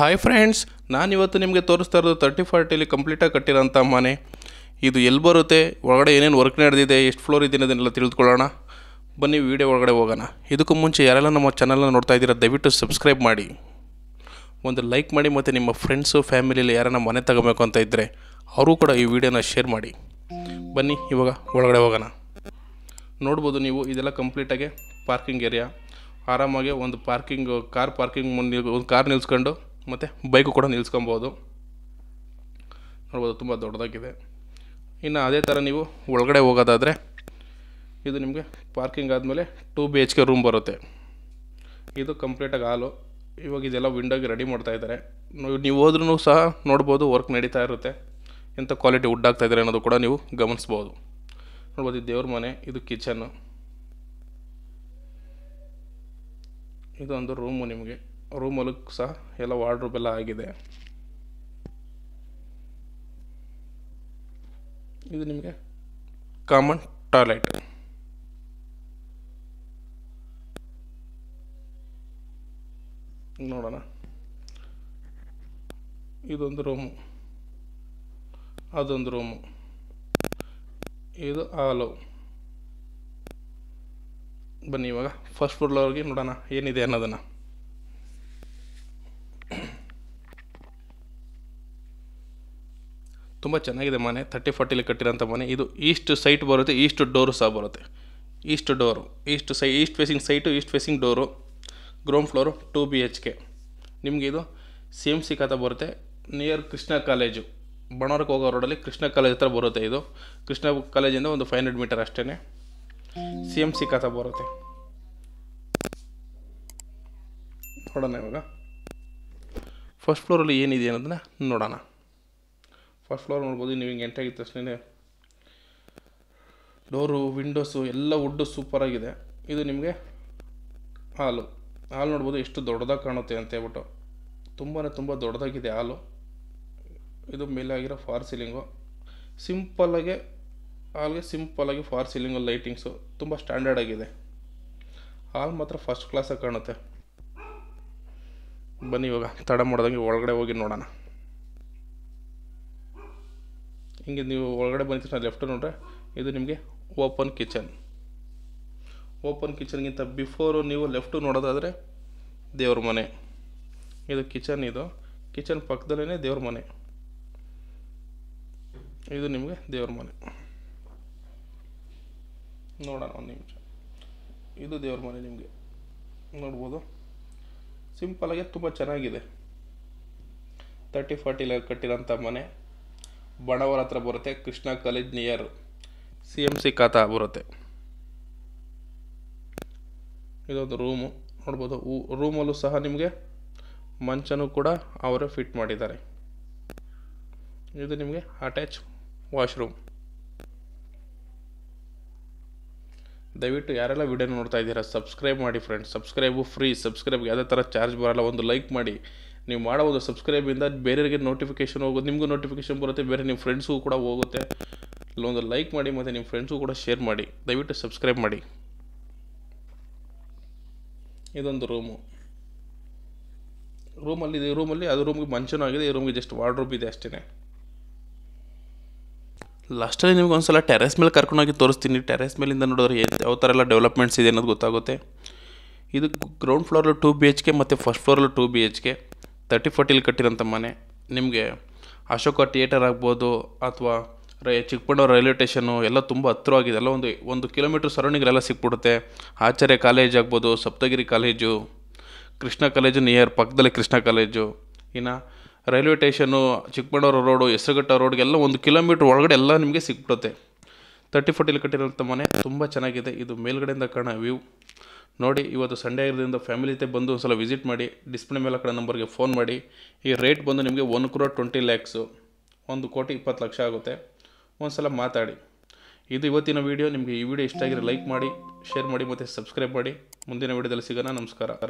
hi friends ನಾನಿವತ್ತು ನಿಮಗೆ ತೋರಿಸ್ತಾ ಇರೋದು ತರ್ಟಿ ಫಾರ್ಟಿಲಿ ಕಂಪ್ಲೀಟಾಗಿ ಕಟ್ಟಿರೋಂಥ ಮನೆ ಇದು ಎಲ್ಲಿ ಬರುತ್ತೆ ಒಳಗಡೆ ಏನೇನು ವರ್ಕ್ ನಡೆದಿದೆ ಎಷ್ಟು ಫ್ಲೋರ್ ಇದೆ ಅದನ್ನೆಲ್ಲ ತಿಳಿದುಕೊಳ್ಳೋಣ ಬನ್ನಿ ವಿಡಿಯೋ ಒಳಗಡೆ ಹೋಗೋಣ ಇದಕ್ಕೂ ಮುಂಚೆ ಯಾರೆಲ್ಲ ನಮ್ಮ ಚಾನಲ್ನ ನೋಡ್ತಾ ಇದ್ದೀರಾ ದಯವಿಟ್ಟು ಸಬ್ಸ್ಕ್ರೈಬ್ ಮಾಡಿ ಒಂದು ಲೈಕ್ ಮಾಡಿ ಮತ್ತು ನಿಮ್ಮ ಫ್ರೆಂಡ್ಸು ಫ್ಯಾಮಿಲಿಯಲ್ಲಿ ಯಾರನ್ನ ಮನೆ ತಗೋಬೇಕು ಅಂತ ಇದ್ದರೆ ಅವರು ಕೂಡ ಈ ವಿಡಿಯೋನ ಶೇರ್ ಮಾಡಿ ಬನ್ನಿ ಇವಾಗ ಒಳಗಡೆ ಹೋಗೋಣ ನೋಡ್ಬೋದು ನೀವು ಇದೆಲ್ಲ ಕಂಪ್ಲೀಟಾಗಿ ಪಾರ್ಕಿಂಗ್ ಏರಿಯಾ ಆರಾಮಾಗಿ ಒಂದು ಪಾರ್ಕಿಂಗ್ ಕಾರ್ ಪಾರ್ಕಿಂಗ್ ಮುಂದೆ ಒಂದು ಕಾರ್ ನಿಲ್ಸ್ಕೊಂಡು ಮತ್ತು ಬೈಕು ಕೂಡ ನಿಲ್ಸ್ಕೊಬೋದು ನೋಡ್ಬೋದು ತುಂಬ ದೊಡ್ಡದಾಗಿದೆ ಇನ್ನು ಅದೇ ಥರ ನೀವು ಒಳಗಡೆ ಹೋಗೋದಾದರೆ ಇದು ನಿಮಗೆ ಪಾರ್ಕಿಂಗ್ ಆದಮೇಲೆ two B H K room ಬರುತ್ತೆ ಇದು ಕಂಪ್ಲೀಟಾಗಿ ಹಾಲು ಇವಾಗ ಇದೆಲ್ಲ ವಿಂಡೋಗೆ ರೆಡಿ ಮಾಡ್ತಾ ಇದ್ದಾರೆ ನೀವು ಹೋದ್ರೂ ಸಹ ನೋಡ್ಬೋದು ವರ್ಕ್ ನಡೀತಾ ಇರುತ್ತೆ ಎಂಥ ಕ್ವಾಲಿಟಿ ವುಡ್ ಇದ್ದಾರೆ ಅನ್ನೋದು ಕೂಡ ನೀವು ಗಮನಿಸ್ಬೋದು ನೋಡ್ಬೋದು ಇದು ದೇವ್ರ ಮನೆ ಇದು ಕಿಚನ್ನು ಇದೊಂದು ರೂಮು ನಿಮಗೆ ರೂಮಲ್ಲಿ ಸಹ ಎಲ್ಲ ವಾರ್ಡ್ರೋಬ್ ಎಲ್ಲ ಆಗಿದೆ ಇದು ನಿಮಗೆ ಕಾಮನ್ ಟಾಯ್ಲೆಟ್ ನೋಡೋಣ ಇದೊಂದು ರೂಮು ಅದೊಂದು ರೂಮು ಇದು ಹಾಲು ಬನ್ನಿ ಇವಾಗ ಫಸ್ಟ್ ಫ್ಲೋರ್ಲವ್ರಿಗೆ ನೋಡೋಣ ಏನಿದೆ ಅನ್ನೋದನ್ನು ತುಂಬ ಚೆನ್ನಾಗಿದೆ ಮನೆ ತರ್ಟಿ ಫಾರ್ಟಿಲಿ ಕಟ್ಟಿರೋಂಥ ಮನೆ ಇದು ಈಸ್ಟ್ ಸೈಟ್ ಬರುತ್ತೆ ಈಸ್ಟ್ ಡೋರು ಸಹ ಬರುತ್ತೆ ಈಸ್ಟ್ ಡೋರು ಈಸ್ಟ್ ಸೈ east facing site east facing door ground floor two B H K ನಿಮಗೆ ಇದು ಸಿ ಎಮ್ ಸಿ ಖಾತಾ ಬರುತ್ತೆ ನಿಯರ್ ಕೃಷ್ಣ ಕಾಲೇಜು ಬಣವರಕ್ಕೆ ಹೋಗೋ ರೋಡಲ್ಲಿ ಕೃಷ್ಣ ಕಾಲೇಜ್ ಹತ್ರ ಬರುತ್ತೆ ಇದು ಕೃಷ್ಣ ಕಾಲೇಜಿಂದ ಒಂದು ಫೈವ್ ಹಂಡ್ರೆಡ್ ಮೀಟರ್ ಅಷ್ಟೇ ಸಿ ಎಮ್ ಸಿ ಕಥ ಬರುತ್ತೆ ನೋಡೋಣ ಇವಾಗ ಫಸ್ಟ್ ಫ್ಲೋರಲ್ಲಿ ಏನಿದೆ ಅನ್ನೋದನ್ನ ನೋಡೋಣ ಫಸ್ಟ್ ಫ್ಲೋರ್ ನೋಡ್ಬೋದು ನೀವು ಹಿಂಗೆ ಎಂಟ್ರಿ ಆಗಿದ ಡೋರು ವಿಂಡೋಸು ಎಲ್ಲ ವುಡ್ಡು ಸೂಪರಾಗಿದೆ ಇದು ನಿಮಗೆ ಹಾಲು ಹಾಲು ನೋಡ್ಬೋದು ಎಷ್ಟು ದೊಡ್ಡದಾಗಿ ಕಾಣುತ್ತೆ ಅಂತ ಹೇಳ್ಬಿಟ್ಟು ತುಂಬಾ ತುಂಬ ದೊಡ್ಡದಾಗಿದೆ ಹಾಲು ಇದು ಮೇಲೆ ಆಗಿರೋ ಫಾರ್ ಸೀಲಿಂಗು ಸಿಂಪಲ್ಲಾಗೆ ಹಾಲ್ಗೆ ಸಿಂಪಲ್ಲಾಗಿ ಫಾರ್ ಸೀಲಿಂಗು ಲೈಟಿಂಗ್ಸು ತುಂಬ ಸ್ಟ್ಯಾಂಡರ್ಡ್ ಆಗಿದೆ ಹಾಲ್ ಮಾತ್ರ ಫಸ್ಟ್ ಕ್ಲಾಸಾಗಿ ಕಾಣುತ್ತೆ ಬನ್ನಿ ಇವಾಗ ತಡ ಮಾಡ್ದಂಗೆ ಒಳಗಡೆ ಹೋಗಿ ನೋಡೋಣ ಹಿಂಗೆ ನೀವು ಒಳಗಡೆ ಬಂದ ತಕ್ಷಣ ಲೆಫ್ಟ್ ನೋಡ್ರೆ ಇದು ನಿಮಗೆ ಓಪನ್ ಕಿಚನ್ ಓಪನ್ ಕಿಚನ್ಗಿಂತ ಬಿಫೋರು ನೀವು ಲೆಫ್ಟು ನೋಡೋದಾದರೆ ದೇವ್ರ ಮನೆ ಇದು ಕಿಚನ್ ಇದು ಕಿಚನ್ ಪಕ್ಕದಲ್ಲೇ ದೇವ್ರ ಮನೆ ಇದು ನಿಮಗೆ ದೇವ್ರ ಮನೆ ನೋಡೋಣ ಒಂದು ನಿಮಿಷ ಇದು ದೇವ್ರ ಮನೆ ನಿಮಗೆ ನೋಡ್ಬೋದು ಸಿಂಪಲಾಗಿ ತುಂಬ ಚೆನ್ನಾಗಿದೆ ತರ್ಟಿ ಫಾರ್ಟಿ ಕಟ್ಟಿರೋಂಥ ಮನೆ ಬಡವರ ಹತ್ರ ಬರುತ್ತೆ Krishna college near C M C ಖಾತಾ ಬರುತ್ತೆ ಇದೊಂದು ರೂಮು ನೋಡ್ಬೋದು ರೂಮಲ್ಲೂ ಸಹ ನಿಮಗೆ ಮಂಚನೂ ಕೂಡ ಅವರೇ ಫಿಟ್ ಮಾಡಿದ್ದಾರೆ ಇದು ನಿಮಗೆ ಅಟ್ಯಾಚ್ ವಾಶ್ರೂಮ್ ದಯವಿಟ್ಟು ಯಾರೆಲ್ಲ ವಿಡಿಯೋ ನೋಡ್ತಾ ಇದ್ದೀರಾ ಸಬ್ಸ್ಕ್ರೈಬ್ ಮಾಡಿ ಫ್ರೆಂಡ್ಸ್ ಸಬ್ಸ್ಕ್ರೈಬು ಫ್ರೀ ಸಬ್ಸ್ಕ್ರೈಬ್ಗೆ ಯಾವುದೇ ಥರ ಚಾರ್ಜ್ ಬರೋಲ್ಲ ಒಂದು ಲೈಕ್ ಮಾಡಿ ನೀವು ಮಾಡಬಹುದು ಸಬ್ಸ್ಕ್ರೈಬಿಂದ ಬೇರೆಯವರಿಗೆ ನೋಟಿಫಿಕೇಶನ್ ಹೋಗೋದು ನಿಮಗೂ ನೋಟಿಫಿಕೇಶನ್ ಬರುತ್ತೆ ಬೇರೆ ನಿಮ್ಮ ಫ್ರೆಂಡ್ಸ್ಗೂ ಕೂಡ ಹೋಗುತ್ತೆ ಇಲ್ಲೊಂದು ಲೈಕ್ ಮಾಡಿ ಮತ್ತು ನಿಮ್ಮ ಫ್ರೆಂಡ್ಸ್ಗೂ ಕೂಡ ಶೇರ್ ಮಾಡಿ ದಯವಿಟ್ಟು ಸಬ್ಸ್ಕ್ರೈಬ್ ಮಾಡಿ ಇದೊಂದು ರೂಮು ರೂಮಲ್ಲಿ ಈ ರೂಮಲ್ಲಿ ಅದು ರೂಮ್ಗೆ ಮಂಚನೂ ಆಗಿದೆ ಈ ರೂಮ್ಗೆ ಜಸ್ಟ್ ವಾರ್ಡ್ರೋಬ್ ಇದೆ ಅಷ್ಟೇ ಲಾಸ್ಟಲ್ಲಿ ನಿಮ್ಗೆ ಸಲ ಟೆರೆಸ್ ಮೇಲೆ ಕರ್ಕೊಂಡೋಗಿ ತೋರಿಸ್ತೀನಿ ಟೆರೆಸ್ ಮೇಲಿಂದ ನೋಡಿದ್ರೆ ಯಾವ ಥರ ಎಲ್ಲ ಡೆವಲಪ್ಮೆಂಟ್ಸ್ ಇದೆ ಅನ್ನೋದು ಗೊತ್ತಾಗುತ್ತೆ ಇದು ಗ್ರೌಂಡ್ ಫ್ಲೋರಲ್ಲಿ ಟೂ ಬಿ ಎಚ್ ಕೆ ಮತ್ತು ಫಸ್ಟ್ ಫ್ಲೋರಲ್ಲಿ two B H K thirty ಫೋರ್ಟಿಲಿ ಕಟ್ಟಿರೋಂಥ ಮನೆ ನಿಮಗೆ ಅಶೋಕ ಥಿಯೇಟರ್ ಆಗ್ಬೋದು ಅಥವಾ ರೈ ಚಿಕ್ಕಬಳ್ಳಾಪುರ ರೈಲ್ವೆ ಸ್ಟೇಷನು ಎಲ್ಲ ತುಂಬ ಹತ್ತಿರವಾಗಿದೆ ಎಲ್ಲ ಒಂದು ಒಂದು ಕಿಲೋಮೀಟ್ರ್ ಸರೌಂಡಿಂಗ್ಲೆಲ್ಲ ಸಿಕ್ಬಿಡುತ್ತೆ ಆಚಾರ್ಯ ಕಾಲೇಜ್ ಆಗ್ಬೋದು Saptagiri college Krishna college near ಪಕ್ಕದಲ್ಲಿ ಕೃಷ್ಣ ಕಾಲೇಜು ಇನ್ನು railway station Chikkaballapur road Hesaraghatta ರೋಡ್ಗೆಲ್ಲ ಒಂದು ಕಿಲೋಮೀಟ್ರ್ ಒಳಗಡೆ ಎಲ್ಲ ನಿಮಗೆ ಸಿಕ್ಬಿಡುತ್ತೆ ತರ್ಟಿ ಫೋರ್ಟಿಲಿ ಕಟ್ಟಿರೋಂಥ ಮನೆ ತುಂಬ ಚೆನ್ನಾಗಿದೆ ಇದು ಮೇಲ್ಗಡೆಯಿಂದ ಕಾಣೋ ವ್ಯೂ ನೋಡಿ ಇವತ್ತು ಸಂಡೇ ಇರೋದ್ರಿಂದ ಫ್ಯಾಮಿಲಿ ಜೊತೆ ಬಂದು ಸಲ ವಿಸಿಟ್ ಮಾಡಿ ಡಿಸ್ಪ್ಲೇ ಮೇಲೆ ಕಡೆ ನಂಬರ್ಗೆ ಫೋನ್ ಮಾಡಿ ಈ ರೇಟ್ ಬಂದು ನಿಮಗೆ ಒನ್ ಕ್ರೋರ್ ಟ್ವೆಂಟಿ ಲ್ಯಾಕ್ಸು ಒಂದು ಕೋಟಿ ಇಪ್ಪತ್ತು ಲಕ್ಷ ಆಗುತ್ತೆ ಒಂದು ಸಲ ಮಾತಾಡಿ ಇದು ಇವತ್ತಿನ ವೀಡಿಯೋ ನಿಮಗೆ ಈ ವಿಡಿಯೋ ಇಷ್ಟ ಆಗಿರೋ ಲೈಕ್ ಮಾಡಿ ಶೇರ್ ಮಾಡಿ ಮತ್ತು ಸಬ್ಸ್ಕ್ರೈಬ್ ಮಾಡಿ ಮುಂದಿನ ವೀಡಿಯೋದಲ್ಲಿ ಸಿಗೋಣ ನಮಸ್ಕಾರ